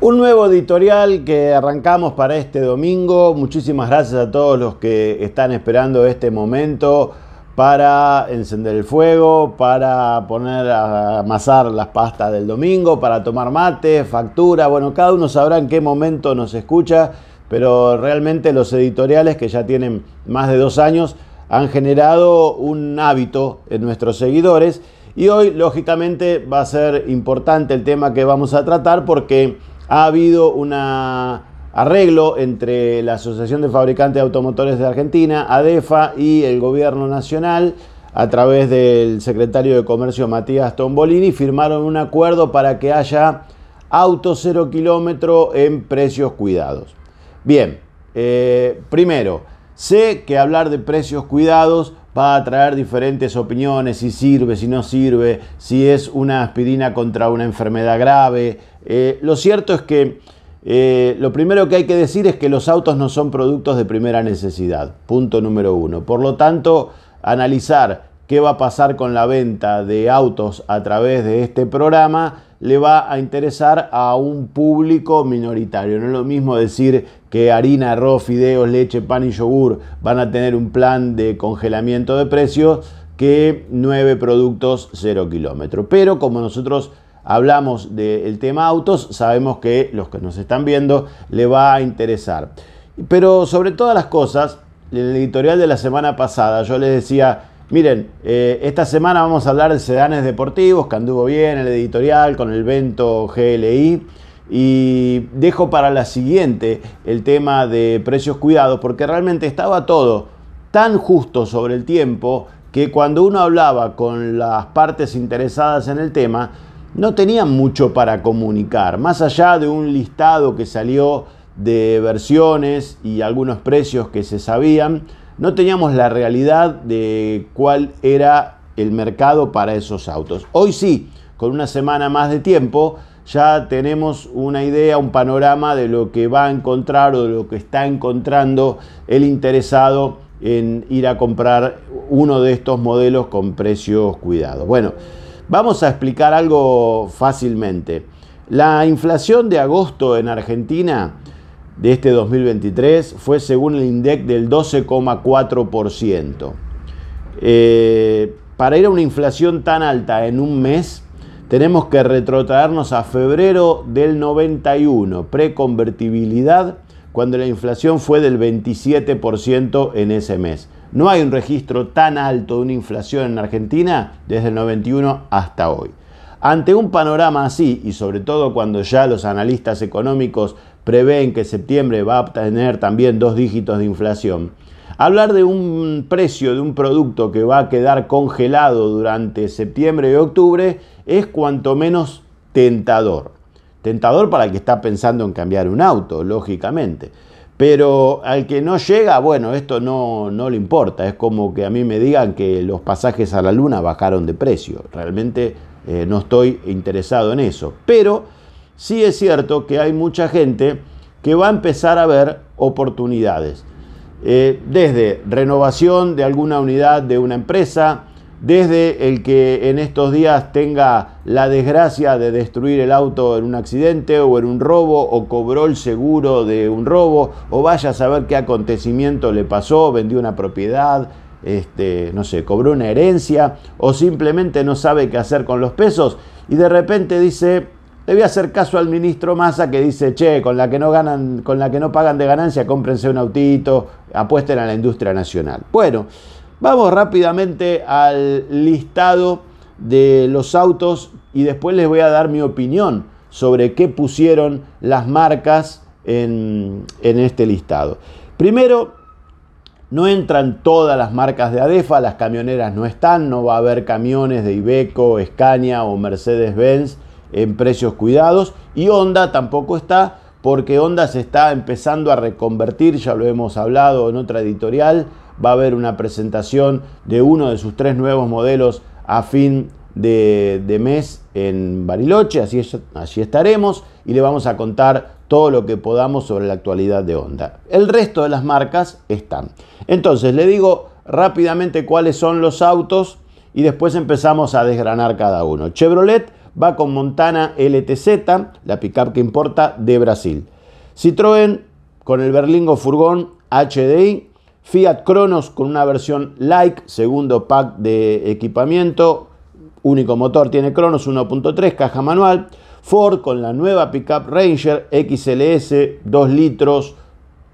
Un nuevo editorial que arrancamos para este domingo. Muchísimas gracias a todos los que están esperando este momento para encender el fuego, para poner a amasar las pastas del domingo, para tomar mate, factura. Bueno, cada uno sabrá en qué momento nos escucha, pero realmente los editoriales que ya tienen más de dos años han generado un hábito en nuestros seguidores. Y hoy, lógicamente, va a ser importante el tema que vamos a tratar porque ha habido un arreglo entre la Asociación de Fabricantes de Automotores de Argentina, ADEFA, y el Gobierno Nacional a través del secretario de Comercio Matías Tombolini, firmaron un acuerdo para que haya auto cero kilómetro en precios cuidados. Bien, eh, primero, sé que hablar de precios cuidados va a traer diferentes opiniones, si sirve, si no sirve, si es una aspirina contra una enfermedad grave. Eh, lo cierto es que eh, lo primero que hay que decir es que los autos no son productos de primera necesidad, punto número uno. Por lo tanto, analizar qué va a pasar con la venta de autos a través de este programa le va a interesar a un público minoritario. No es lo mismo decir que harina, arroz, fideos, leche, pan y yogur van a tener un plan de congelamiento de precios que nueve productos 0 kilómetro. Pero como nosotros hablamos del tema autos, sabemos que los que nos están viendo le va a interesar. Pero sobre todas las cosas, en el editorial de la semana pasada yo les decía, miren, eh, esta semana vamos a hablar de sedanes deportivos, que anduvo bien el editorial con el Vento GLI. Y dejo para la siguiente el tema de precios cuidados, porque realmente estaba todo tan justo sobre el tiempo que cuando uno hablaba con las partes interesadas en el tema, no tenían mucho para comunicar, más allá de un listado que salió de versiones y algunos precios que se sabían, no teníamos la realidad de cuál era el mercado para esos autos. Hoy sí, con una semana más de tiempo, ya tenemos una idea, un panorama de lo que va a encontrar o de lo que está encontrando el interesado en ir a comprar uno de estos modelos con precios cuidados. Bueno, vamos a explicar algo fácilmente. La inflación de agosto en Argentina de este 2023 fue según el INDEC del 12,4%. Eh, para ir a una inflación tan alta en un mes, tenemos que retrotraernos a febrero del 91, preconvertibilidad, cuando la inflación fue del 27% en ese mes. No hay un registro tan alto de una inflación en Argentina desde el 91 hasta hoy. Ante un panorama así, y sobre todo cuando ya los analistas económicos prevén que septiembre va a tener también dos dígitos de inflación, Hablar de un precio de un producto que va a quedar congelado durante septiembre y octubre es cuanto menos tentador. Tentador para el que está pensando en cambiar un auto, lógicamente. Pero al que no llega, bueno, esto no, le importa. Es como que a mí me digan que los pasajes a la luna bajaron de precio. Realmente eh, no estoy interesado en eso. Pero sí es cierto que hay mucha gente que va a empezar a ver oportunidades. Eh, desde renovación de alguna unidad de una empresa, desde el que en estos días tenga la desgracia de destruir el auto en un accidente o en un robo o cobró el seguro de un robo o vaya a saber qué acontecimiento le pasó, vendió una propiedad, este, no sé, cobró una herencia o simplemente no sabe qué hacer con los pesos y de repente dice, Debía hacer caso al ministro Massa que dice, che, con la que no ganan, con la que no pagan de ganancia, cómprense un autito, apuesten a la industria nacional. Bueno, vamos rápidamente al listado de los autos y después les voy a dar mi opinión sobre qué pusieron las marcas en, este listado. Primero, no entran todas las marcas de ADEFA, las camioneras no están, no va a haber camiones de Ibeco, Scania o Mercedes-Benz en precios cuidados y Honda tampoco está porque Honda se está empezando a reconvertir, ya lo hemos hablado en otra editorial, va a haber una presentación de uno de sus tres nuevos modelos a fin de, mes en Bariloche, así, así estaremos y le vamos a contar todo lo que podamos sobre la actualidad de Honda. El resto de las marcas están. Entonces, le digo rápidamente cuáles son los autos y después empezamos a desgranar cada uno. Chevrolet va con Montana LTZ, la pickup que importa de Brasil. Citroën con el Berlingo Furgón HDI, Fiat Cronos con una versión Like, segundo pack de equipamiento, único motor tiene Cronos 1.3, caja manual. Ford con la nueva pickup Ranger XLS 2 litros,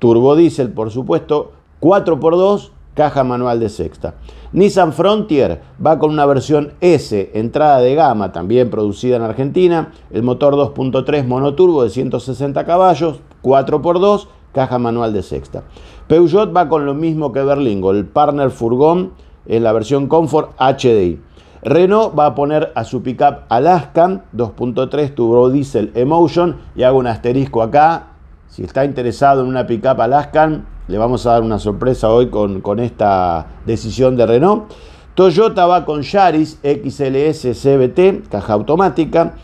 turbodiesel por supuesto, 4x2, caja manual de sexta. Nissan Frontier va con una versión S, entrada de gama, también producida en Argentina, el motor 2.3 monoturbo de 160 caballos, 4x2, caja manual de sexta. Peugeot va con lo mismo que Berlingo, el Partner Furgón en la versión Comfort HDI. Renault va a poner a su pickup Alaskan 2.3 turbo diesel Emotion y hago un asterisco acá. Si está interesado en una pickup Alaskan, le vamos a dar una sorpresa hoy con, esta decisión de Renault. Toyota va con Yaris XLS CBT, caja automática.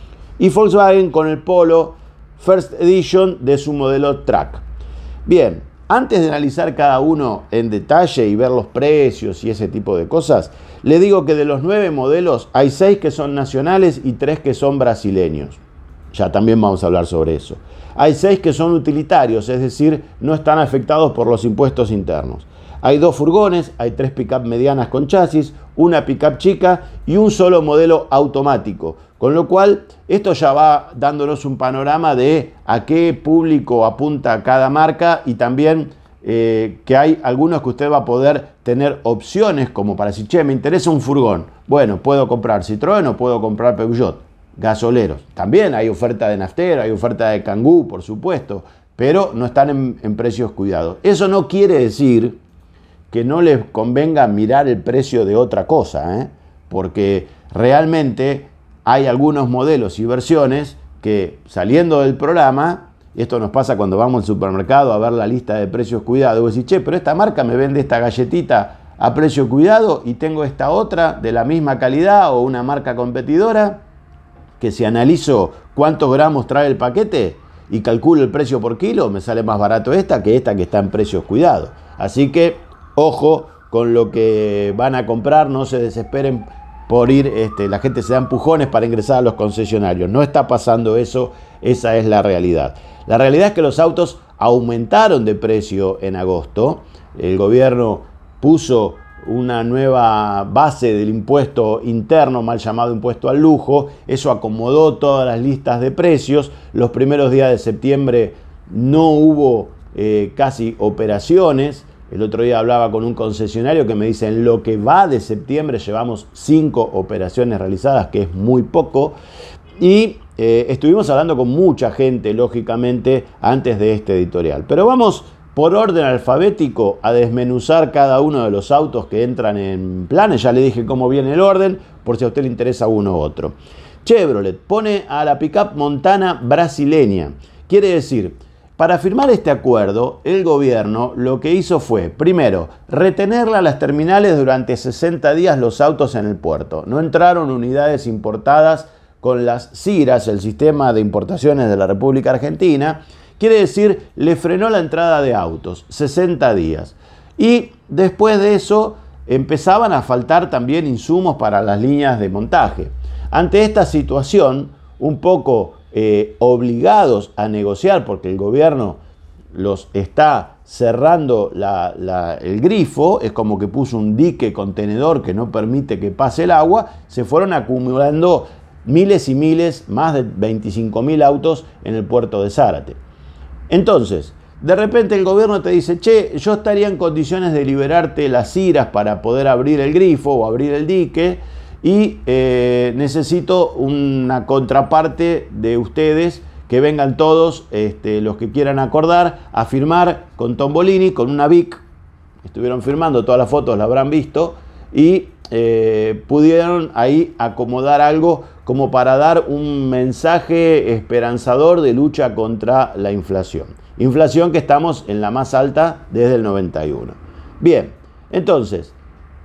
Y Volkswagen con el Polo First Edition de su modelo Track. Bien, antes de analizar cada uno en detalle y ver los precios y ese tipo de cosas, le digo que de los nueve modelos hay seis que son nacionales y tres que son brasileños. Ya también vamos a hablar sobre eso. Hay seis que son utilitarios, es decir, no están afectados por los impuestos internos. Hay dos furgones, hay tres pick-up medianas con chasis, una pick-up chica y un solo modelo automático. Con lo cual, esto ya va dándonos un panorama de a qué público apunta cada marca y también eh, que hay algunos que usted va a poder tener opciones como para decir, che, me interesa un furgón. Bueno, puedo comprar Citroën o puedo comprar Peugeot gasoleros. También hay oferta de naftera, hay oferta de cangú, por supuesto, pero no están en, precios cuidados. Eso no quiere decir que no les convenga mirar el precio de otra cosa, ¿eh? porque realmente hay algunos modelos y versiones que saliendo del programa, esto nos pasa cuando vamos al supermercado a ver la lista de precios cuidados, vos decís, che, pero esta marca me vende esta galletita a precio cuidado y tengo esta otra de la misma calidad o una marca competidora que si analizo cuántos gramos trae el paquete y calculo el precio por kilo, me sale más barato esta que esta que está en precios cuidados. Así que, ojo con lo que van a comprar, no se desesperen por ir, este, la gente se da empujones para ingresar a los concesionarios. No está pasando eso, esa es la realidad. La realidad es que los autos aumentaron de precio en agosto. El gobierno puso una nueva base del impuesto interno, mal llamado impuesto al lujo. Eso acomodó todas las listas de precios. Los primeros días de septiembre no hubo eh, casi operaciones. El otro día hablaba con un concesionario que me dice, en lo que va de septiembre llevamos cinco operaciones realizadas, que es muy poco. Y eh, estuvimos hablando con mucha gente, lógicamente, antes de este editorial. Pero vamos por orden alfabético a desmenuzar cada uno de los autos que entran en planes. Ya le dije cómo viene el orden, por si a usted le interesa uno u otro. Chevrolet pone a la pickup montana brasileña. Quiere decir, para firmar este acuerdo, el gobierno lo que hizo fue, primero, retenerla a las terminales durante 60 días los autos en el puerto. No entraron unidades importadas con las CIRAS, el sistema de importaciones de la República Argentina, Quiere decir, le frenó la entrada de autos, 60 días. Y después de eso empezaban a faltar también insumos para las líneas de montaje. Ante esta situación, un poco eh, obligados a negociar, porque el gobierno los está cerrando el grifo, es como que puso un dique contenedor que no permite que pase el agua, se fueron acumulando miles y miles, más de 25.000 mil autos en el puerto de Zárate. Entonces, de repente el gobierno te dice, che, yo estaría en condiciones de liberarte las iras para poder abrir el grifo o abrir el dique y eh, necesito una contraparte de ustedes que vengan todos este, los que quieran acordar a firmar con Tombolini, con una VIC. Estuvieron firmando, todas las fotos la habrán visto. Y eh, pudieron ahí acomodar algo como para dar un mensaje esperanzador de lucha contra la inflación. Inflación que estamos en la más alta desde el 91. Bien, entonces,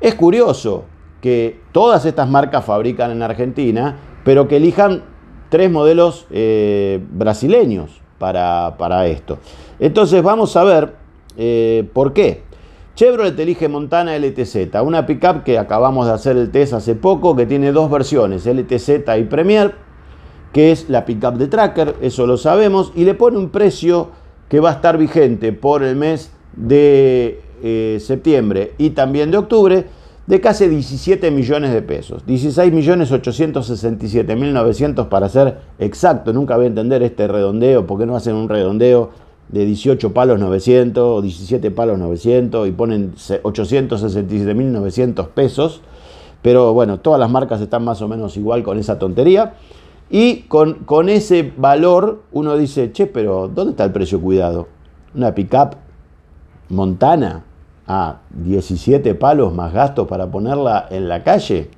es curioso que todas estas marcas fabrican en Argentina, pero que elijan tres modelos eh, brasileños para, para, esto. Entonces vamos a ver eh, por qué. Chevrolet elige Montana LTZ, una pickup que acabamos de hacer el test hace poco, que tiene dos versiones, LTZ y Premier, que es la pickup de Tracker, eso lo sabemos, y le pone un precio que va a estar vigente por el mes de eh, septiembre y también de octubre de casi 17 millones de pesos, 16.867.900 millones para ser exacto, nunca voy a entender este redondeo, porque no hacen un redondeo de 18 palos 900 17 palos 900 y ponen 867.900 pesos. Pero bueno, todas las marcas están más o menos igual con esa tontería. Y con, con ese valor uno dice, che, pero ¿dónde está el precio cuidado? Una pickup Montana a 17 palos más gastos para ponerla en la calle.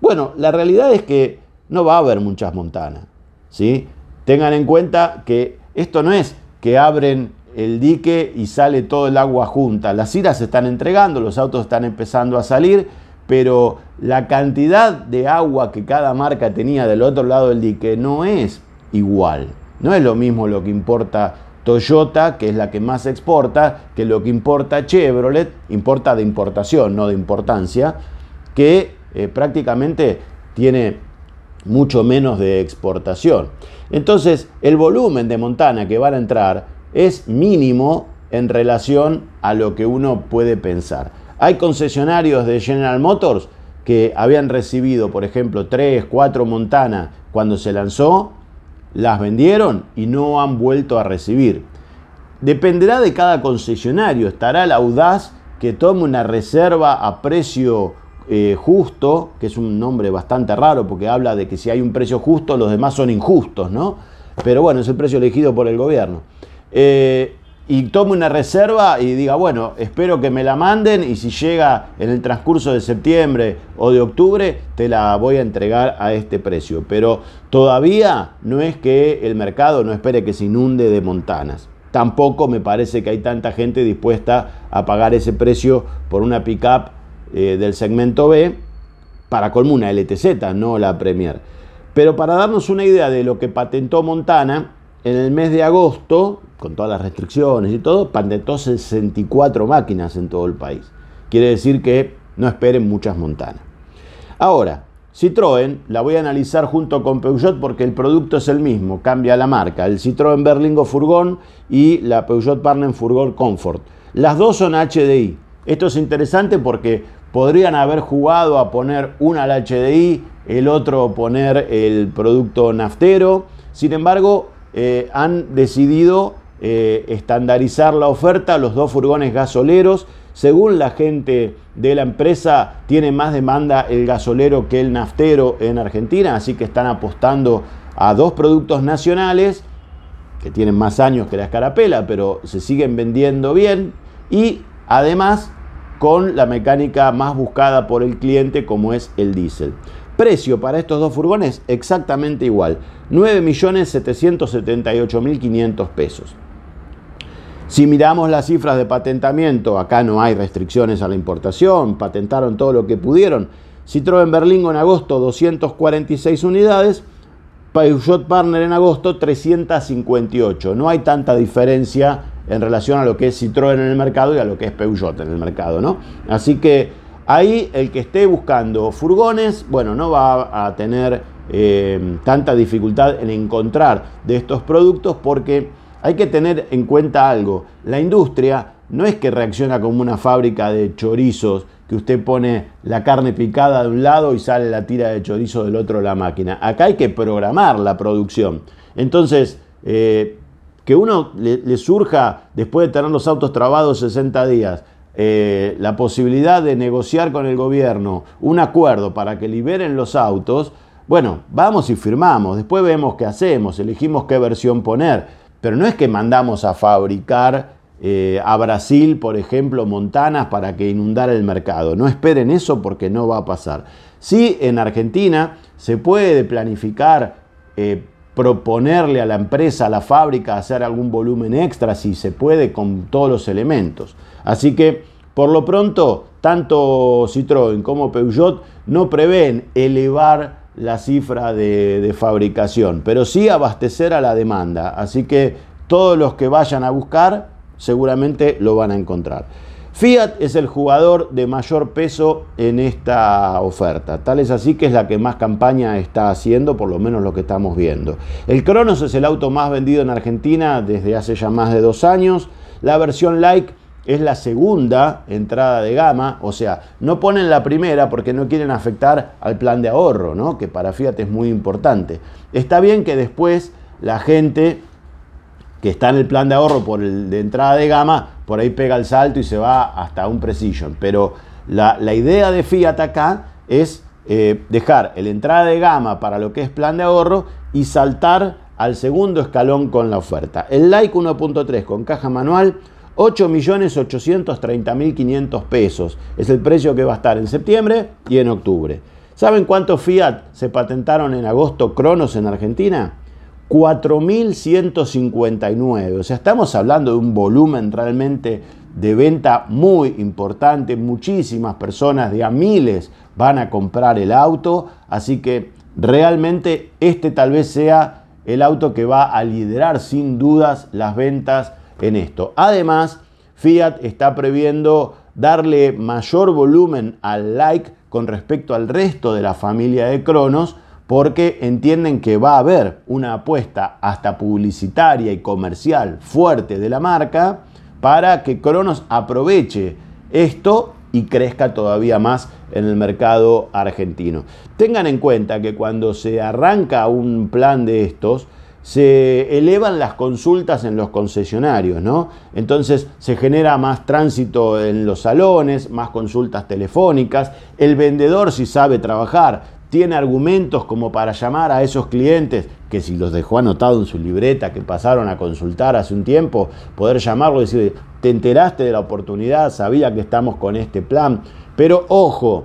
Bueno, la realidad es que no va a haber muchas montanas ¿sí? Tengan en cuenta que esto no es que abren el dique y sale todo el agua junta. Las iras se están entregando, los autos están empezando a salir, pero la cantidad de agua que cada marca tenía del otro lado del dique no es igual. No es lo mismo lo que importa Toyota, que es la que más exporta, que lo que importa Chevrolet, importa de importación, no de importancia, que eh, prácticamente tiene mucho menos de exportación. Entonces, el volumen de Montana que van a entrar es mínimo en relación a lo que uno puede pensar. Hay concesionarios de General Motors que habían recibido, por ejemplo, 3, 4 Montana cuando se lanzó, las vendieron y no han vuelto a recibir. Dependerá de cada concesionario, estará el audaz que tome una reserva a precio eh, justo, que es un nombre bastante raro porque habla de que si hay un precio justo, los demás son injustos, ¿no? Pero bueno, es el precio elegido por el gobierno. Eh, y tomo una reserva y diga, bueno, espero que me la manden y si llega en el transcurso de septiembre o de octubre, te la voy a entregar a este precio. Pero todavía no es que el mercado no espere que se inunde de montanas. Tampoco me parece que hay tanta gente dispuesta a pagar ese precio por una pickup eh, del segmento B, para colmuna LTZ, no la Premier. Pero para darnos una idea de lo que patentó Montana, en el mes de agosto, con todas las restricciones y todo, patentó 64 máquinas en todo el país. Quiere decir que no esperen muchas Montana. Ahora, Citroën, la voy a analizar junto con Peugeot porque el producto es el mismo, cambia la marca. El Citroën Berlingo Furgón y la Peugeot Partner Furgón Comfort. Las dos son HDI. Esto es interesante porque podrían haber jugado a poner una al HDI, el otro poner el producto naftero. Sin embargo, eh, han decidido eh, estandarizar la oferta, los dos furgones gasoleros. Según la gente de la empresa, tiene más demanda el gasolero que el naftero en Argentina, así que están apostando a dos productos nacionales que tienen más años que la escarapela, pero se siguen vendiendo bien. Y además con la mecánica más buscada por el cliente como es el diésel. Precio para estos dos furgones exactamente igual, 9.778.500 pesos. Si miramos las cifras de patentamiento, acá no hay restricciones a la importación, patentaron todo lo que pudieron. Citroën Berlingo en agosto 246 unidades, Peugeot Partner en agosto 358. No hay tanta diferencia en relación a lo que es Citroën en el mercado y a lo que es Peugeot en el mercado, ¿no? Así que ahí el que esté buscando furgones, bueno, no va a tener eh, tanta dificultad en encontrar de estos productos porque hay que tener en cuenta algo, la industria no es que reacciona como una fábrica de chorizos que usted pone la carne picada de un lado y sale la tira de chorizo del otro la máquina. Acá hay que programar la producción. Entonces, eh, que uno le, surja, después de tener los autos trabados 60 días, eh, la posibilidad de negociar con el gobierno un acuerdo para que liberen los autos, bueno, vamos y firmamos, después vemos qué hacemos, elegimos qué versión poner, pero no es que mandamos a fabricar eh, a Brasil, por ejemplo, montanas para que inundara el mercado. No esperen eso porque no va a pasar. Sí, en Argentina se puede planificar eh, proponerle a la empresa, a la fábrica, hacer algún volumen extra si se puede con todos los elementos. Así que, por lo pronto, tanto Citroën como Peugeot no prevén elevar la cifra de, de fabricación, pero sí abastecer a la demanda. Así que todos los que vayan a buscar seguramente lo van a encontrar. Fiat es el jugador de mayor peso en esta oferta, tal es así que es la que más campaña está haciendo, por lo menos lo que estamos viendo. El Cronos es el auto más vendido en Argentina desde hace ya más de dos años, la versión Like es la segunda entrada de gama, o sea, no ponen la primera porque no quieren afectar al plan de ahorro, ¿no? que para Fiat es muy importante. Está bien que después la gente que está en el plan de ahorro por el de entrada de gama por ahí pega el salto y se va hasta un precision. Pero la, idea de Fiat acá es eh, dejar el entrada de gama para lo que es plan de ahorro y saltar al segundo escalón con la oferta. El Like 1.3 con caja manual, 8.830.500 pesos. Es el precio que va a estar en septiembre y en octubre. ¿Saben cuántos Fiat se patentaron en agosto Cronos en Argentina? 4.159. O sea, estamos hablando de un volumen realmente de venta muy importante. Muchísimas personas de miles van a comprar el auto. Así que realmente este tal vez sea el auto que va a liderar sin dudas las ventas en esto. Además, Fiat está previendo darle mayor volumen al like con respecto al resto de la familia de Cronos porque entienden que va a haber una apuesta hasta publicitaria y comercial fuerte de la marca para que Cronos aproveche esto y crezca todavía más en el mercado argentino. Tengan en cuenta que cuando se arranca un plan de estos, se elevan las consultas en los concesionarios, ¿no? Entonces se genera más tránsito en los salones, más consultas telefónicas, el vendedor si sabe trabajar, tiene argumentos como para llamar a esos clientes, que si los dejó anotado en su libreta, que pasaron a consultar hace un tiempo, poder llamarlo y decir, te enteraste de la oportunidad, sabía que estamos con este plan, pero ojo,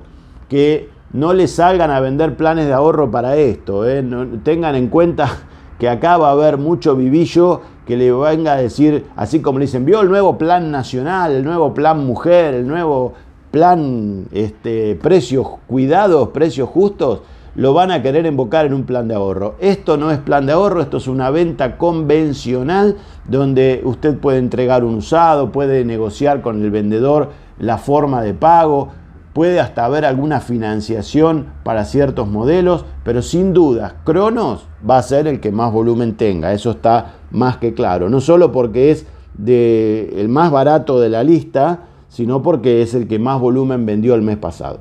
que no le salgan a vender planes de ahorro para esto, ¿eh? tengan en cuenta que acá va a haber mucho vivillo que le venga a decir, así como le dicen, vio el nuevo plan nacional, el nuevo plan mujer, el nuevo plan, este, precios cuidados, precios justos, lo van a querer invocar en un plan de ahorro. Esto no es plan de ahorro, esto es una venta convencional donde usted puede entregar un usado, puede negociar con el vendedor la forma de pago, puede hasta haber alguna financiación para ciertos modelos, pero sin duda, Cronos va a ser el que más volumen tenga, eso está más que claro, no solo porque es de el más barato de la lista, sino porque es el que más volumen vendió el mes pasado.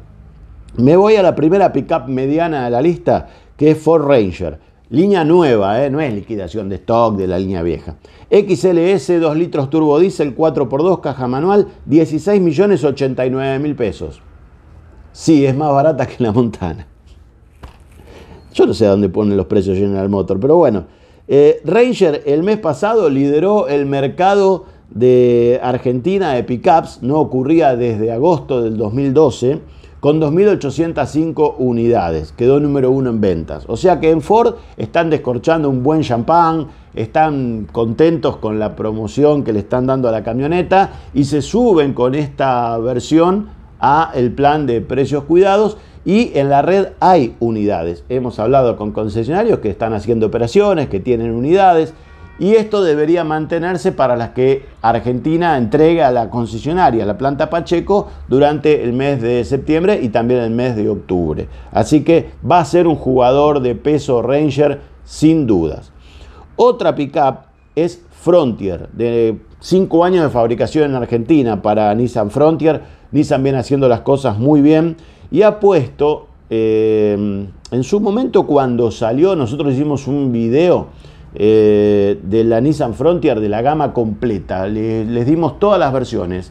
Me voy a la primera pickup mediana de la lista, que es Ford Ranger. Línea nueva, ¿eh? no es liquidación de stock de la línea vieja. XLS 2 litros turbo diésel 4x2 caja manual, 16 millones 89 mil pesos. Sí, es más barata que la Montana. Yo no sé a dónde ponen los precios General Motor, pero bueno. Eh, Ranger el mes pasado lideró el mercado de Argentina de pickups no ocurría desde agosto del 2012 con 2.805 unidades. Quedó número uno en ventas. O sea que en Ford están descorchando un buen champán, están contentos con la promoción que le están dando a la camioneta y se suben con esta versión a el plan de precios cuidados y en la red hay unidades. Hemos hablado con concesionarios que están haciendo operaciones, que tienen unidades y esto debería mantenerse para las que Argentina entrega a la concesionaria, la planta Pacheco, durante el mes de septiembre y también el mes de octubre. Así que va a ser un jugador de peso Ranger sin dudas. Otra pickup es Frontier, de 5 años de fabricación en Argentina para Nissan Frontier. Nissan viene haciendo las cosas muy bien y ha puesto, eh, en su momento cuando salió, nosotros hicimos un video eh, de la Nissan Frontier, de la gama completa. les dimos todas las versiones,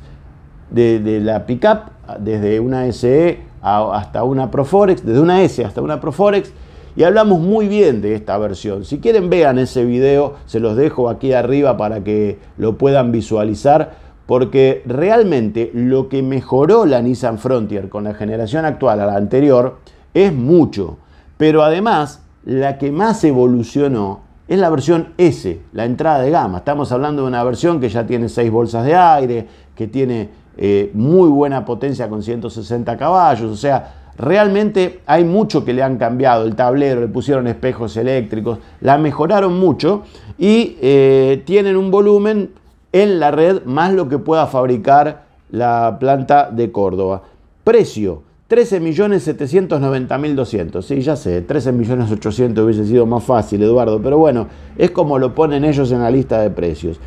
de, la pickup, desde una SE hasta una Proforex, desde una S hasta una Proforex. Y hablamos muy bien de esta versión. Si quieren vean ese video, se los dejo aquí arriba para que lo puedan visualizar. Porque realmente lo que mejoró la Nissan Frontier con la generación actual a la anterior es mucho. Pero además, la que más evolucionó es la versión S, la entrada de gama. Estamos hablando de una versión que ya tiene 6 bolsas de aire, que tiene eh, muy buena potencia con 160 caballos, o sea, realmente hay mucho que le han cambiado, el tablero, le pusieron espejos eléctricos, la mejoraron mucho y eh, tienen un volumen en la red más lo que pueda fabricar la planta de Córdoba. Precio, 13.790.200. Sí, ya sé, 13.800.000 hubiese sido más fácil, Eduardo, pero bueno, es como lo ponen ellos en la lista de precios.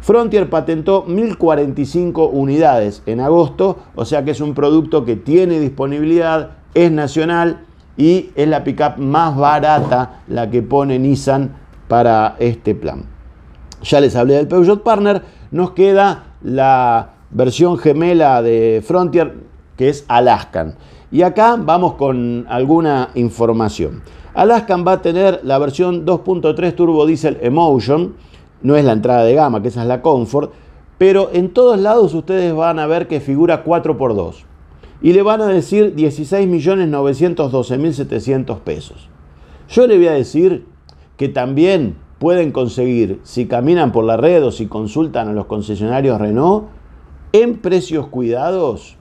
Frontier patentó 1.045 unidades en agosto, o sea que es un producto que tiene disponibilidad, es nacional y es la pickup más barata la que pone Nissan para este plan. Ya les hablé del Peugeot Partner, nos queda la versión gemela de Frontier, que es Alaskan. Y acá vamos con alguna información. Alaskan va a tener la versión 2.3 turbo diesel Emotion, no es la entrada de gama, que esa es la Comfort, pero en todos lados ustedes van a ver que figura 4x2 y le van a decir 16.912.700 pesos. Yo le voy a decir que también pueden conseguir, si caminan por la red o si consultan a los concesionarios Renault, en precios cuidados,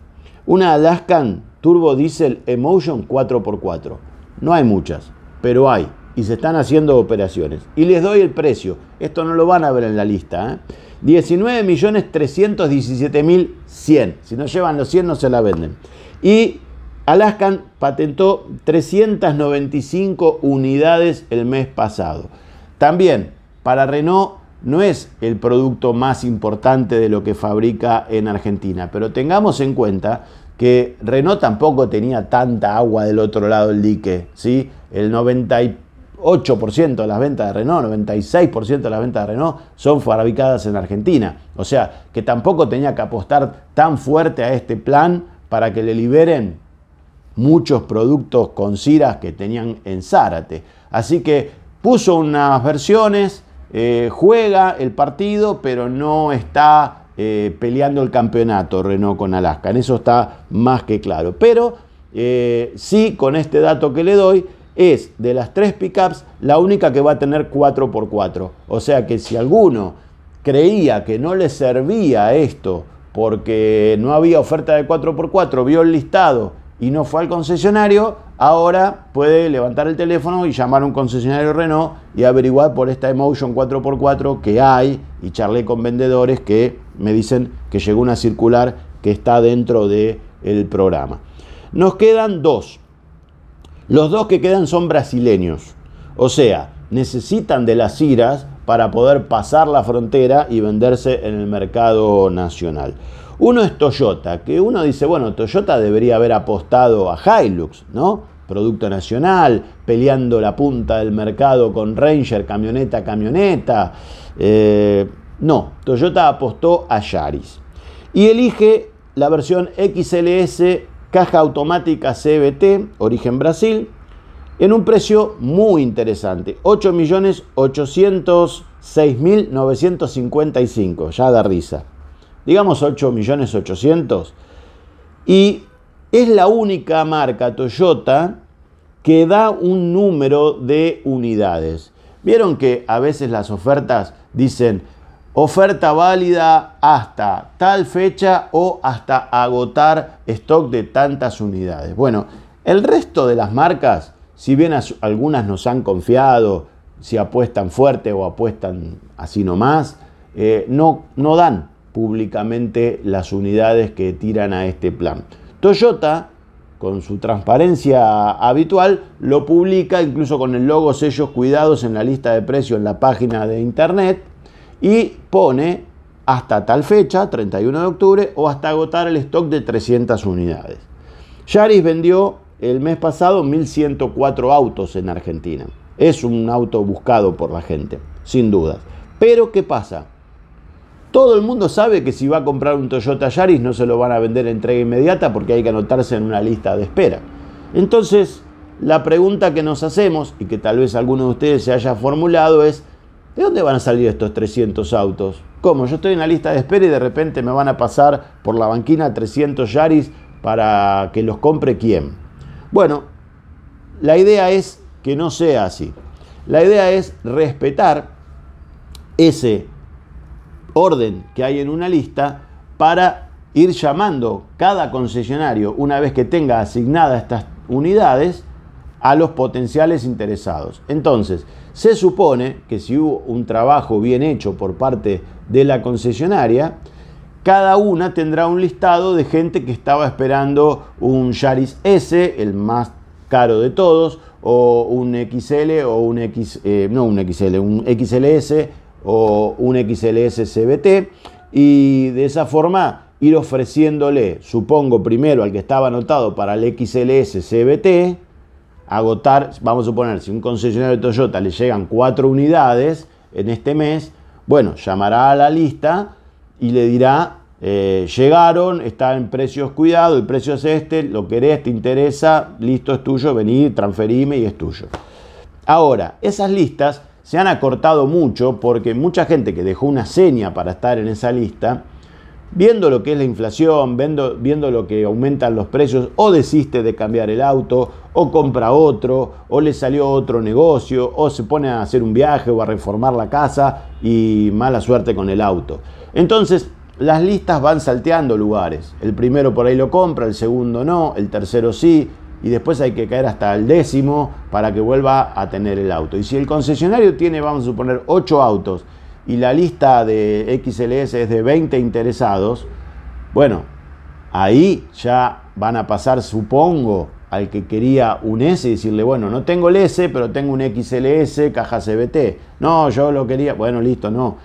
una Alaskan Turbo Diesel Emotion 4x4. No hay muchas, pero hay. Y se están haciendo operaciones. Y les doy el precio. Esto no lo van a ver en la lista. ¿eh? 19.317.100. Si no llevan los 100 no se la venden. Y Alaskan patentó 395 unidades el mes pasado. También para Renault no es el producto más importante de lo que fabrica en Argentina, pero tengamos en cuenta que Renault tampoco tenía tanta agua del otro lado del dique, ¿sí? El 98% de las ventas de Renault, 96% de las ventas de Renault son fabricadas en Argentina. O sea, que tampoco tenía que apostar tan fuerte a este plan para que le liberen muchos productos con ciras que tenían en Zárate. Así que puso unas versiones, eh, juega el partido, pero no está eh, peleando el campeonato Renault con Alaska. En eso está más que claro. Pero eh, sí, con este dato que le doy, es de las tres pickups la única que va a tener 4x4. O sea que si alguno creía que no le servía esto porque no había oferta de 4x4, vio el listado y no fue al concesionario, ahora puede levantar el teléfono y llamar a un concesionario Renault y averiguar por esta Emotion 4x4 que hay y charlé con vendedores que me dicen que llegó una circular que está dentro del programa. Nos quedan dos. Los dos que quedan son brasileños. O sea, necesitan de las IRAS para poder pasar la frontera y venderse en el mercado nacional. Uno es Toyota, que uno dice, bueno, Toyota debería haber apostado a Hilux, ¿no? Producto nacional, peleando la punta del mercado con Ranger, camioneta, camioneta. Eh, no, Toyota apostó a Yaris. Y elige la versión XLS caja automática CBT, origen Brasil, en un precio muy interesante, 8.806.955, ya da risa digamos 8 millones 800. Y es la única marca Toyota que da un número de unidades. Vieron que a veces las ofertas dicen oferta válida hasta tal fecha o hasta agotar stock de tantas unidades. Bueno, el resto de las marcas, si bien algunas nos han confiado, si apuestan fuerte o apuestan así nomás, eh, no, no dan públicamente las unidades que tiran a este plan. Toyota, con su transparencia habitual, lo publica incluso con el logo sellos cuidados en la lista de precios en la página de internet y pone hasta tal fecha, 31 de octubre, o hasta agotar el stock de 300 unidades. Yaris vendió el mes pasado 1.104 autos en Argentina. Es un auto buscado por la gente, sin dudas. Pero ¿qué pasa? Todo el mundo sabe que si va a comprar un Toyota Yaris no se lo van a vender en entrega inmediata porque hay que anotarse en una lista de espera. Entonces, la pregunta que nos hacemos y que tal vez alguno de ustedes se haya formulado es, ¿de dónde van a salir estos 300 autos? ¿Cómo? Yo estoy en la lista de espera y de repente me van a pasar por la banquina 300 Yaris para que los compre quién. Bueno, la idea es que no sea así. La idea es respetar ese orden que hay en una lista para ir llamando cada concesionario, una vez que tenga asignadas estas unidades, a los potenciales interesados. Entonces, se supone que si hubo un trabajo bien hecho por parte de la concesionaria, cada una tendrá un listado de gente que estaba esperando un Yaris S, el más caro de todos, o un XL o un X, eh, no un XL, un XLS o un XLS CBT y de esa forma ir ofreciéndole, supongo primero al que estaba anotado para el XLS CBT, agotar, vamos a suponer, si un concesionario de Toyota le llegan cuatro unidades en este mes, bueno, llamará a la lista y le dirá, eh, llegaron, está en precios cuidado, el precio es este, lo querés, te interesa, listo, es tuyo, vení, transferime y es tuyo. Ahora, esas listas se han acortado mucho porque mucha gente que dejó una seña para estar en esa lista, viendo lo que es la inflación, viendo, viendo, lo que aumentan los precios, o desiste de cambiar el auto, o compra otro, o le salió otro negocio, o se pone a hacer un viaje o a reformar la casa y mala suerte con el auto. Entonces, las listas van salteando lugares. El primero por ahí lo compra, el segundo no, el tercero sí, y después hay que caer hasta el décimo para que vuelva a tener el auto. Y si el concesionario tiene, vamos a suponer, 8 autos y la lista de XLS es de 20 interesados, bueno, ahí ya van a pasar, supongo, al que quería un S y decirle, bueno, no tengo el S, pero tengo un XLS, caja CBT. No, yo lo quería, bueno, listo, no.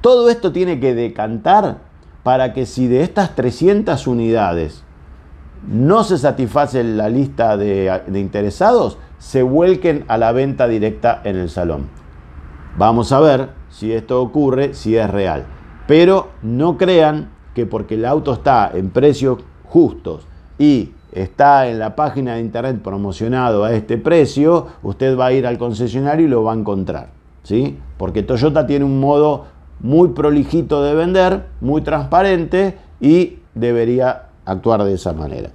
Todo esto tiene que decantar para que si de estas 300 unidades no se satisface la lista de, interesados, se vuelquen a la venta directa en el salón. Vamos a ver si esto ocurre, si es real. Pero no crean que porque el auto está en precios justos y está en la página de internet promocionado a este precio, usted va a ir al concesionario y lo va a encontrar. ¿sí? Porque Toyota tiene un modo muy prolijito de vender, muy transparente y debería actuar de esa manera.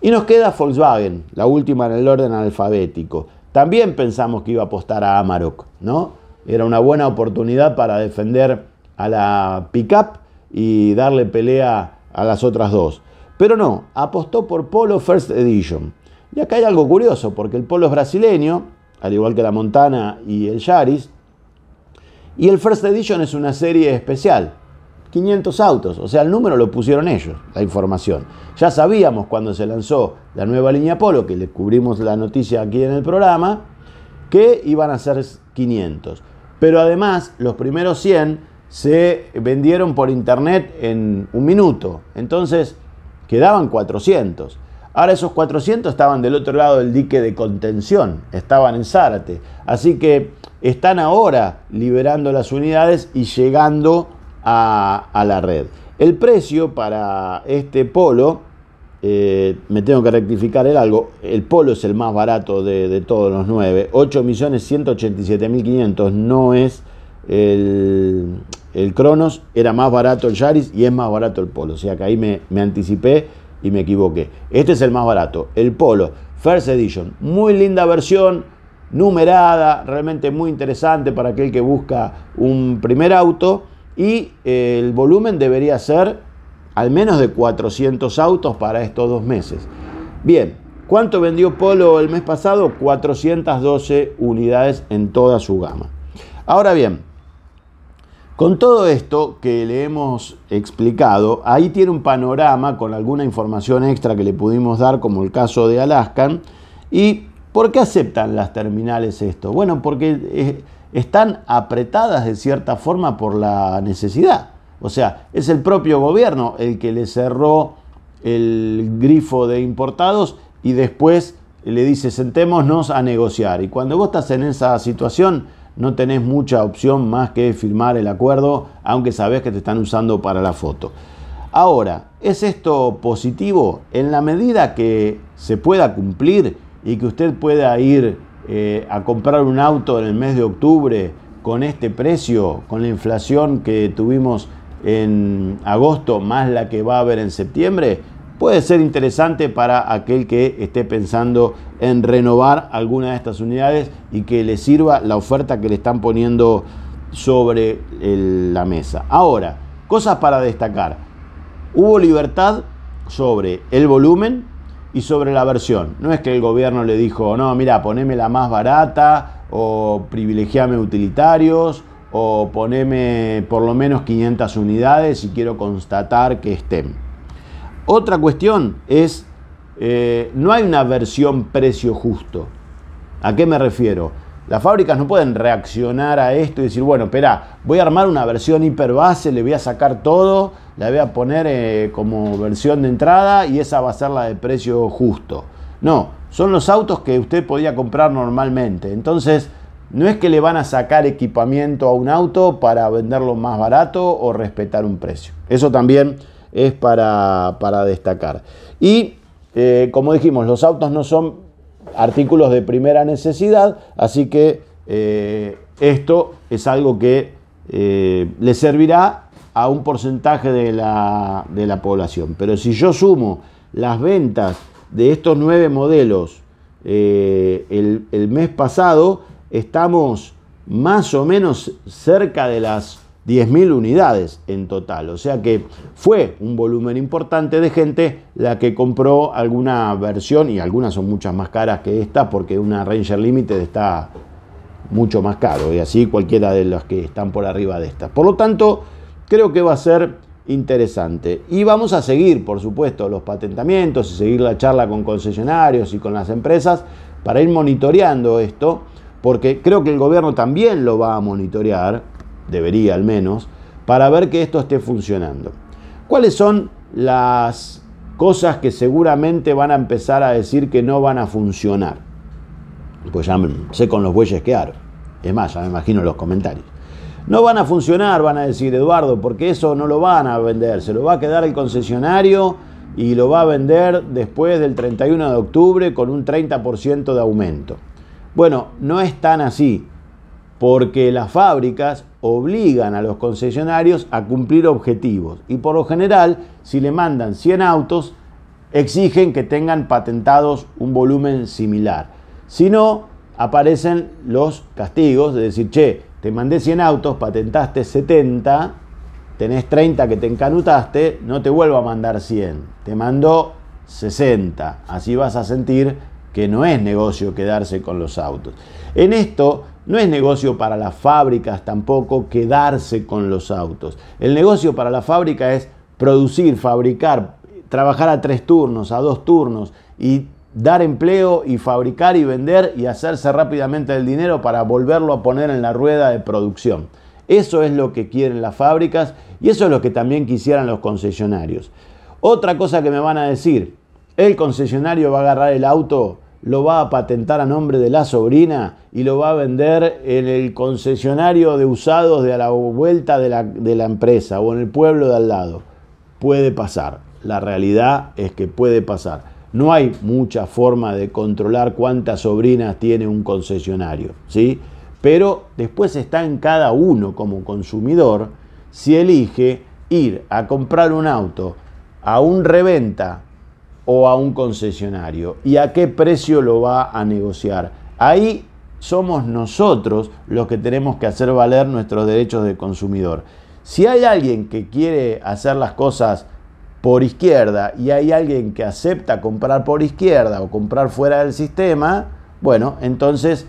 Y nos queda Volkswagen, la última en el orden alfabético. También pensamos que iba a apostar a Amarok, ¿no? Era una buena oportunidad para defender a la pickup y darle pelea a las otras dos. Pero no, apostó por Polo First Edition. Y acá hay algo curioso, porque el Polo es brasileño, al igual que la Montana y el Yaris. Y el First Edition es una serie especial, 500 autos. O sea, el número lo pusieron ellos, la información. Ya sabíamos cuando se lanzó la nueva línea Polo, que le cubrimos la noticia aquí en el programa, que iban a ser 500. Pero además, los primeros 100 se vendieron por internet en un minuto. Entonces, quedaban 400. Ahora esos 400 estaban del otro lado del dique de contención, estaban en Zárate. Así que están ahora liberando las unidades y llegando a, la red. El precio para este polo, eh, me tengo que rectificar el algo, el polo es el más barato de, todos los nueve, 8.187.500 no es el, el Cronos, era más barato el Yaris y es más barato el polo, o sea que ahí me, me anticipé y me equivoqué. Este es el más barato, el polo, First Edition, muy linda versión, numerada, realmente muy interesante para aquel que busca un primer auto y eh, el volumen debería ser al menos de 400 autos para estos dos meses. Bien, ¿cuánto vendió Polo el mes pasado? 412 unidades en toda su gama. Ahora bien, con todo esto que le hemos explicado, ahí tiene un panorama con alguna información extra que le pudimos dar, como el caso de Alaskan. ¿Y por qué aceptan las terminales esto? Bueno, porque eh, están apretadas de cierta forma por la necesidad. O sea, es el propio gobierno el que le cerró el grifo de importados y después le dice sentémonos a negociar. Y cuando vos estás en esa situación no tenés mucha opción más que firmar el acuerdo, aunque sabés que te están usando para la foto. Ahora, ¿es esto positivo? En la medida que se pueda cumplir y que usted pueda ir eh, a comprar un auto en el mes de octubre con este precio, con la inflación que tuvimos en agosto más la que va a haber en septiembre, puede ser interesante para aquel que esté pensando en renovar alguna de estas unidades y que le sirva la oferta que le están poniendo sobre la mesa. Ahora, cosas para destacar. Hubo libertad sobre el volumen, y sobre la versión. No es que el gobierno le dijo, no, mira, poneme la más barata o privilegiame utilitarios o poneme por lo menos 500 unidades y quiero constatar que estén. Otra cuestión es, eh, no hay una versión precio justo. ¿A qué me refiero? Las fábricas no pueden reaccionar a esto y decir, bueno, espera, voy a armar una versión hiperbase, le voy a sacar todo la voy a poner eh, como versión de entrada y esa va a ser la de precio justo. No, son los autos que usted podía comprar normalmente. Entonces, no es que le van a sacar equipamiento a un auto para venderlo más barato o respetar un precio. Eso también es para, destacar. Y, eh, como dijimos, los autos no son artículos de primera necesidad, así que eh, esto es algo que le servirá a un porcentaje de la, población. Pero si yo sumo las ventas de estos nueve modelos eh, el, el, mes pasado, estamos más o menos cerca de las 10.000 unidades en total. O sea que fue un volumen importante de gente la que compró alguna versión, y algunas son muchas más caras que esta, porque una Ranger Limited está mucho más caro, y así cualquiera de las que están por arriba de esta. Por lo tanto, creo que va a ser interesante. Y vamos a seguir, por supuesto, los patentamientos y seguir la charla con concesionarios y con las empresas para ir monitoreando esto, porque creo que el gobierno también lo va a monitorear, debería al menos, para ver que esto esté funcionando. ¿Cuáles son las cosas que seguramente van a empezar a decir que no van a funcionar? Pues ya sé con los bueyes que aro. Es más, ya me imagino los comentarios. No van a funcionar, van a decir, Eduardo, porque eso no lo van a vender, se lo va a quedar el concesionario y lo va a vender después del 31 de octubre con un 30% de aumento. Bueno, no es tan así, porque las fábricas obligan a los concesionarios a cumplir objetivos y por lo general, si le mandan 100 autos, exigen que tengan patentados un volumen similar. Si no, aparecen los castigos de decir, che, te mandé 100 autos, patentaste 70, tenés 30 que te encanutaste, no te vuelvo a mandar 100, te mandó 60. Así vas a sentir que no es negocio quedarse con los autos. En esto no es negocio para las fábricas tampoco quedarse con los autos. El negocio para la fábrica es producir, fabricar, trabajar a tres turnos, a dos turnos y dar empleo y fabricar y vender y hacerse rápidamente el dinero para volverlo a poner en la rueda de producción. Eso es lo que quieren las fábricas y eso es lo que también quisieran los concesionarios. Otra cosa que me van a decir, el concesionario va a agarrar el auto, lo va a patentar a nombre de la sobrina y lo va a vender en el concesionario de usados de a la vuelta de la, de la empresa o en el pueblo de al lado. Puede pasar, la realidad es que puede pasar. No hay mucha forma de controlar cuántas sobrinas tiene un concesionario, ¿sí? Pero después está en cada uno como consumidor si elige ir a comprar un auto a un reventa o a un concesionario y a qué precio lo va a negociar. Ahí somos nosotros los que tenemos que hacer valer nuestros derechos de consumidor. Si hay alguien que quiere hacer las cosas por izquierda y hay alguien que acepta comprar por izquierda o comprar fuera del sistema, bueno, entonces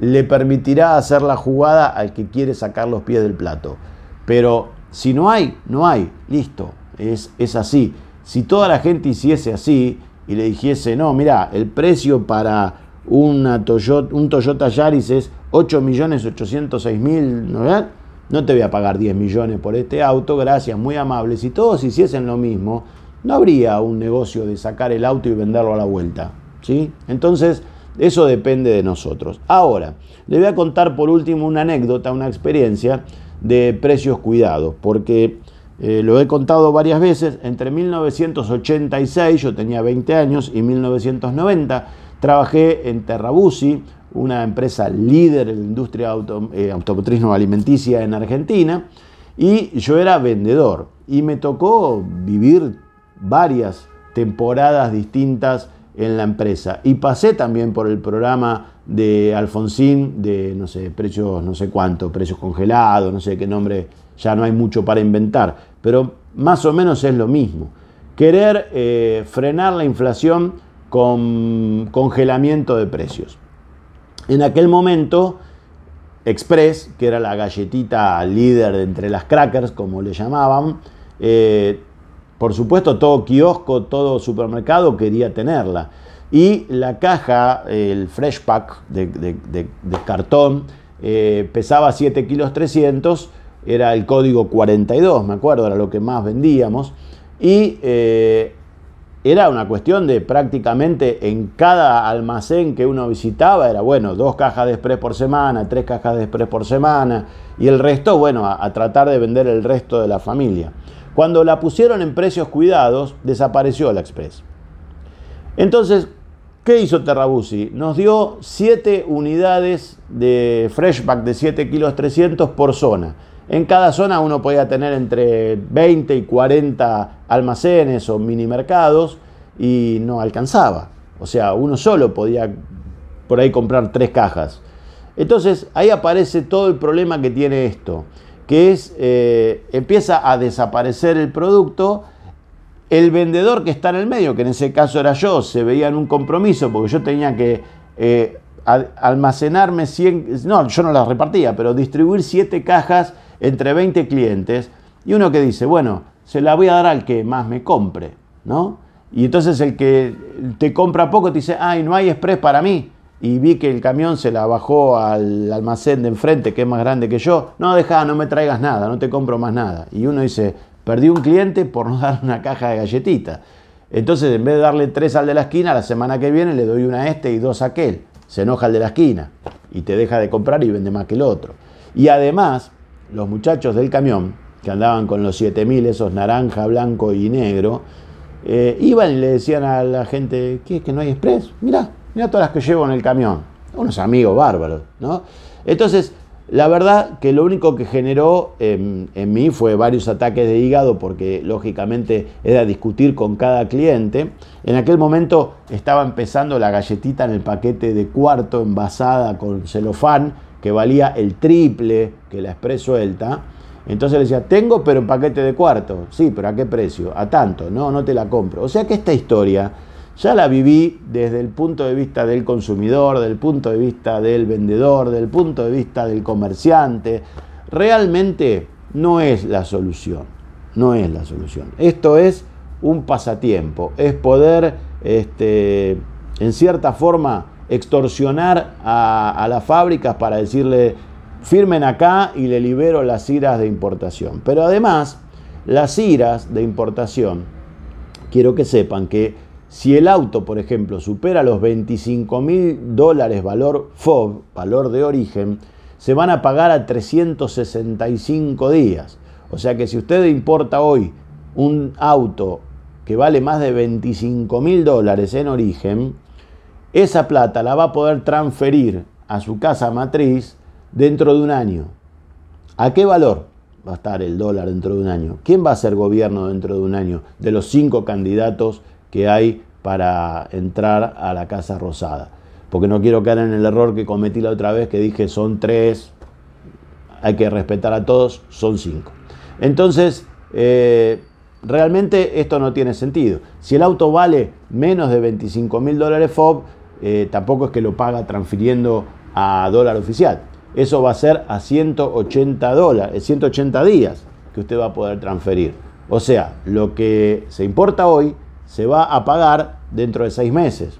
le permitirá hacer la jugada al que quiere sacar los pies del plato. Pero si no hay, no hay, listo, es, es así. Si toda la gente hiciese así y le dijese, no, mira, el precio para una Toyota, un Toyota Yaris es 8.806.000, ¿no? no te voy a pagar 10 millones por este auto, gracias, muy amable. Si todos hiciesen lo mismo, no habría un negocio de sacar el auto y venderlo a la vuelta. ¿sí? Entonces, eso depende de nosotros. Ahora, le voy a contar por último una anécdota, una experiencia de precios cuidados, porque eh, lo he contado varias veces, entre 1986, yo tenía 20 años, y 1990, trabajé en Terrabusi, una empresa líder en la industria eh, automotriz no alimenticia en Argentina, y yo era vendedor. Y me tocó vivir varias temporadas distintas en la empresa. Y pasé también por el programa de Alfonsín de, no sé, precios, no sé cuánto, precios congelados, no sé qué nombre, ya no hay mucho para inventar, pero más o menos es lo mismo. Querer eh, frenar la inflación con congelamiento de precios en aquel momento, Express, que era la galletita líder entre las crackers, como le llamaban, eh, por supuesto todo kiosco, todo supermercado quería tenerla. Y la caja, el fresh pack de, cartón, eh, pesaba 7 kilos 300, era el código 42, me acuerdo, era lo que más vendíamos. Y eh, era una cuestión de prácticamente en cada almacén que uno visitaba, era bueno, dos cajas de express por semana, tres cajas de express por semana, y el resto, bueno, a, tratar de vender el resto de la familia. Cuando la pusieron en precios cuidados, desapareció la express. Entonces, ¿qué hizo Terrabusi? Nos dio 7 unidades de freshback de 7 kilos 300 por zona. En cada zona uno podía tener entre 20 y 40 almacenes o mini mercados y no alcanzaba. O sea, uno solo podía por ahí comprar tres cajas. Entonces ahí aparece todo el problema que tiene esto, que es eh, empieza a desaparecer el producto, el vendedor que está en el medio, que en ese caso era yo, se veía en un compromiso porque yo tenía que eh, almacenarme 100, no, yo no las repartía, pero distribuir 7 cajas entre 20 clientes y uno que dice, bueno, se la voy a dar al que más me compre, ¿no? Y entonces el que te compra poco te dice, ay, no hay express para mí. Y vi que el camión se la bajó al almacén de enfrente, que es más grande que yo. No, deja, no me traigas nada, no te compro más nada. Y uno dice, perdí un cliente por no dar una caja de galletitas. Entonces, en vez de darle tres al de la esquina, la semana que viene le doy una a este y dos a aquel. Se enoja el de la esquina y te deja de comprar y vende más que el otro. Y además, los muchachos del camión, que andaban con los 7000, esos naranja, blanco y negro, eh, iban y le decían a la gente, ¿qué es que no hay express? Mirá, mirá todas las que llevo en el camión. Unos amigos bárbaros, ¿no? Entonces, la verdad que lo único que generó en, em, en, mí fue varios ataques de hígado porque lógicamente era discutir con cada cliente. En aquel momento estaba empezando la galletita en el paquete de cuarto envasada con celofán que valía el triple que la express suelta. Entonces le decía, tengo pero en paquete de cuarto. Sí, pero ¿a qué precio? A tanto, no, no te la compro. O sea que esta historia ya la viví desde el punto de vista del consumidor, del punto de vista del vendedor, del punto de vista del comerciante. Realmente no es la solución, no es la solución. Esto es un pasatiempo, es poder, este, en cierta forma, extorsionar a, las fábricas para decirle firmen acá y le libero las iras de importación. Pero además, las iras de importación, quiero que sepan que si el auto, por ejemplo, supera los 25 mil dólares valor FOB, valor de origen, se van a pagar a 365 días. O sea que si usted importa hoy un auto que vale más de 25 mil dólares en origen, esa plata la va a poder transferir a su casa matriz dentro de un año. ¿A qué valor va a estar el dólar dentro de un año? ¿Quién va a ser gobierno dentro de un año de los cinco candidatos que hay para entrar a la Casa Rosada? Porque no quiero caer en el error que cometí la otra vez que dije son tres, hay que respetar a todos, son cinco. Entonces, eh, realmente esto no tiene sentido. Si el auto vale menos de 25 mil dólares FOB, eh, tampoco es que lo paga transfiriendo a dólar oficial. Eso va a ser a 180, dólares, 180 días que usted va a poder transferir. O sea, lo que se importa hoy se va a pagar dentro de seis meses.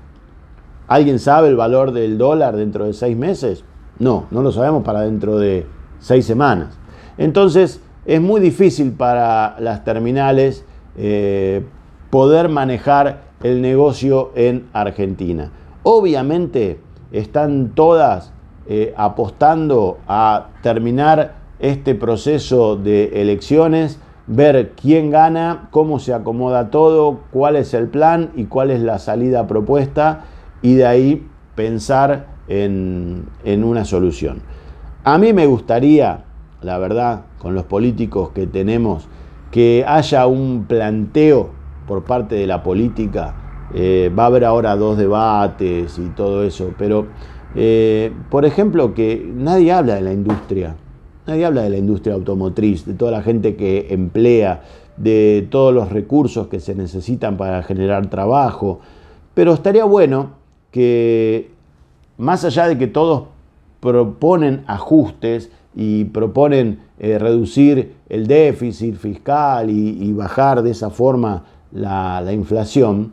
¿Alguien sabe el valor del dólar dentro de seis meses? No, no lo sabemos para dentro de seis semanas. Entonces, es muy difícil para las terminales eh, poder manejar el negocio en Argentina. Obviamente están todas eh, apostando a terminar este proceso de elecciones, ver quién gana, cómo se acomoda todo, cuál es el plan y cuál es la salida propuesta y de ahí pensar en una solución. A mí me gustaría, la verdad, con los políticos que tenemos, que haya un planteo por parte de la política eh, va a haber ahora dos debates y todo eso, pero eh, por ejemplo que nadie habla de la industria, nadie habla de la industria automotriz, de toda la gente que emplea, de todos los recursos que se necesitan para generar trabajo, pero estaría bueno que más allá de que todos proponen ajustes y proponen eh, reducir el déficit fiscal y, bajar de esa forma la inflación,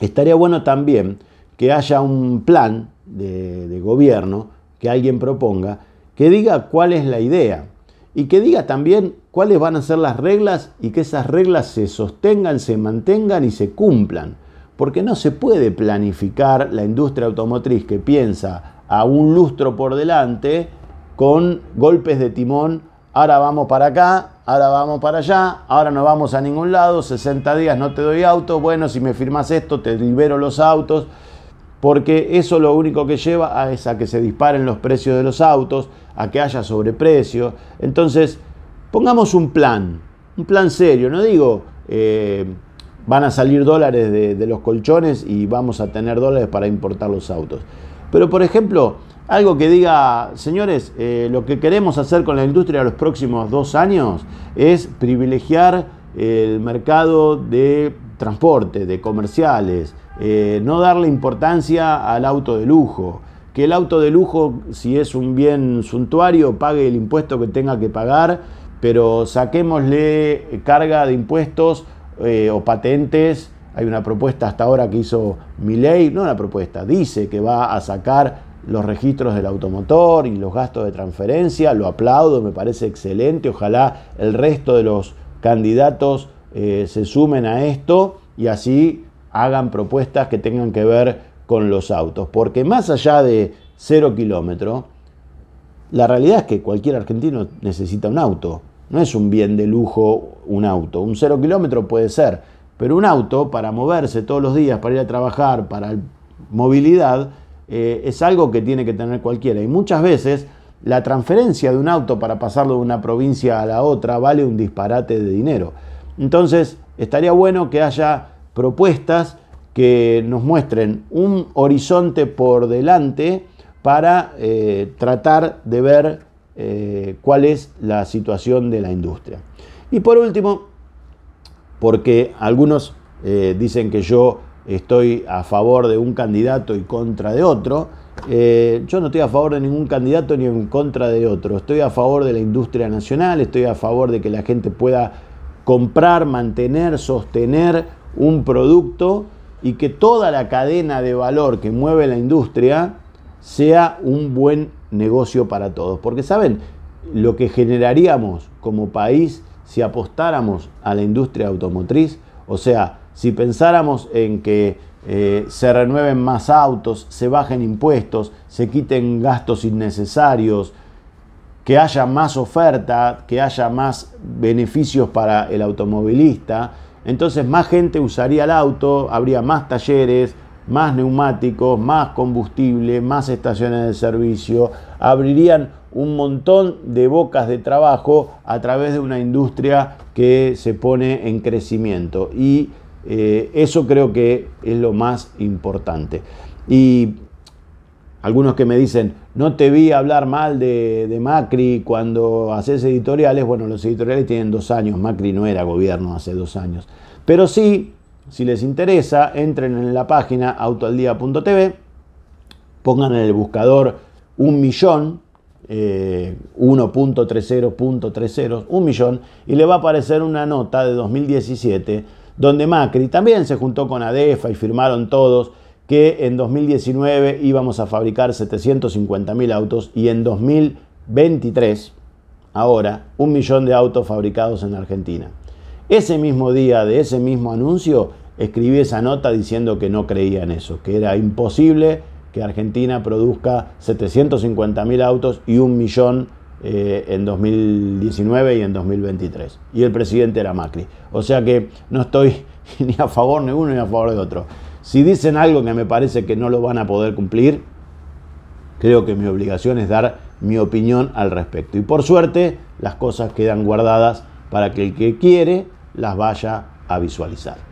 estaría bueno también que haya un plan de, gobierno que alguien proponga que diga cuál es la idea y que diga también cuáles van a ser las reglas y que esas reglas se sostengan, se mantengan y se cumplan. Porque no se puede planificar la industria automotriz que piensa a un lustro por delante con golpes de timón, ahora vamos para acá, ahora vamos para allá, ahora no vamos a ningún lado, 60 días no te doy auto, bueno, si me firmas esto te libero los autos, porque eso lo único que lleva es a que se disparen los precios de los autos, a que haya sobreprecio. Entonces, pongamos un plan, un plan serio, no digo... Eh, van a salir dólares de los colchones y vamos a tener dólares para importar los autos. Pero, por ejemplo, algo que diga, señores, eh, lo que queremos hacer con la industria los próximos dos años es privilegiar el mercado de transporte, de comerciales, eh, no darle importancia al auto de lujo, que el auto de lujo, si es un bien suntuario, pague el impuesto que tenga que pagar, pero saquémosle carga de impuestos eh, o patentes. Hay una propuesta hasta ahora que hizo Milei, no una propuesta, dice que va a sacar los registros del automotor y los gastos de transferencia. Lo aplaudo, me parece excelente. Ojalá el resto de los candidatos eh, se sumen a esto y así hagan propuestas que tengan que ver con los autos. Porque más allá de cero kilómetro, la realidad es que cualquier argentino necesita un auto. No es un bien de lujo un auto. Un cero kilómetro puede ser, pero un auto para moverse todos los días, para ir a trabajar, para movilidad, eh, es algo que tiene que tener cualquiera. Y muchas veces la transferencia de un auto para pasarlo de una provincia a la otra vale un disparate de dinero. Entonces, estaría bueno que haya propuestas que nos muestren un horizonte por delante para eh, tratar de ver eh, cuál es la situación de la industria. Y por último, porque algunos dicen que yo estoy a favor de un candidato y contra de otro. Eh, yo no estoy a favor de ningún candidato ni en contra de otro. Estoy a favor de la industria nacional, estoy a favor de que la gente pueda comprar, mantener, sostener un producto y que toda la cadena de valor que mueve la industria sea un buen negocio para todos. Porque saben, lo que generaríamos como país si apostáramos a la industria automotriz, o sea, si pensáramos en que eh, se renueven más autos, se bajen impuestos, se quiten gastos innecesarios, que haya más oferta, que haya más beneficios para el automovilista, entonces más gente usaría el auto, habría más talleres, más neumáticos, más combustible, más estaciones de servicio, abrirían un montón de bocas de trabajo a través de una industria que se pone en crecimiento. Y eh, eso creo que es lo más importante. Y algunos que me dicen, no te vi hablar mal de, Macri cuando haces editoriales. Bueno, los editoriales tienen dos años, Macri no era gobierno hace dos años. Pero sí, si les interesa, entren en la página autoaldia.tv, pongan en el buscador un millón, 1.30.30, eh, un millón, y le va a aparecer una nota de 2017 donde Macri también se juntó con ADEFA y firmaron todos que en 2019 íbamos a fabricar 750.000 autos y en 2023, ahora, un millón de autos fabricados en Argentina. Ese mismo día de ese mismo anuncio, escribí esa nota diciendo que no creía en eso, que era imposible que Argentina produzca 750.000 autos y un millón eh, en 2019 y en 2023. Y el presidente era Macri. O sea que no estoy ni a favor de uno ni a favor de otro. Si dicen algo que me parece que no lo van a poder cumplir, creo que mi obligación es dar mi opinión al respecto. Y por suerte, las cosas quedan guardadas para que el que quiere las vaya a visualizar.